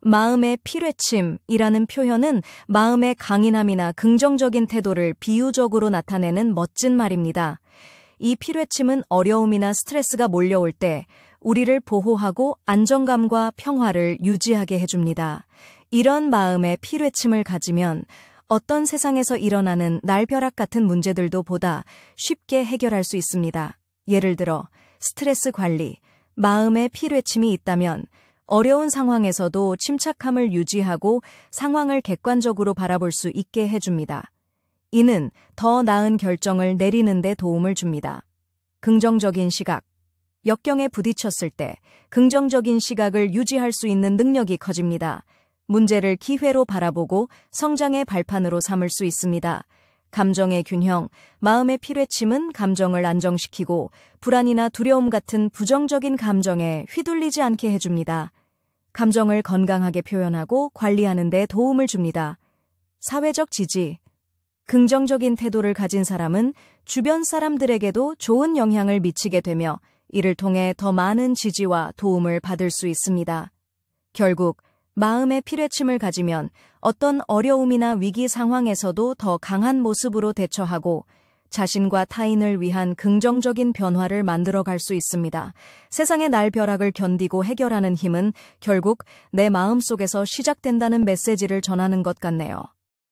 마음의 피뢰침이라는 표현은 마음의 강인함이나 긍정적인 태도를 비유적으로 나타내는 멋진 말입니다. 이 피뢰침은 어려움이나 스트레스가 몰려올 때 우리를 보호하고 안정감과 평화를 유지하게 해줍니다. 이런 마음의 피뢰침을 가지면 어떤 세상에서 일어나는 날벼락 같은 문제들도 보다 쉽게 해결할 수 있습니다. 예를 들어 스트레스 관리, 마음의 피뢰침이 있다면 어려운 상황에서도 침착함을 유지하고 상황을 객관적으로 바라볼 수 있게 해줍니다. 이는 더 나은 결정을 내리는 데 도움을 줍니다. 긍정적인 시각 역경에 부딪혔을 때 긍정적인 시각을 유지할 수 있는 능력이 커집니다. 문제를 기회로 바라보고 성장의 발판으로 삼을 수 있습니다. 감정의 균형, 마음의 피뢰침은 감정을 안정시키고 불안이나 두려움 같은 부정적인 감정에 휘둘리지 않게 해줍니다. 감정을 건강하게 표현하고 관리하는 데 도움을 줍니다. 사회적 지지. 긍정적인 태도를 가진 사람은 주변 사람들에게도 좋은 영향을 미치게 되며 이를 통해 더 많은 지지와 도움을 받을 수 있습니다. 결국 마음의 피뢰침을 가지면 어떤 어려움이나 위기 상황에서도 더 강한 모습으로 대처하고 자신과 타인을 위한 긍정적인 변화를 만들어갈 수 있습니다. 세상의 날벼락을 견디고 해결하는 힘은 결국 내 마음 속에서 시작된다는 메시지를 전하는 것 같네요.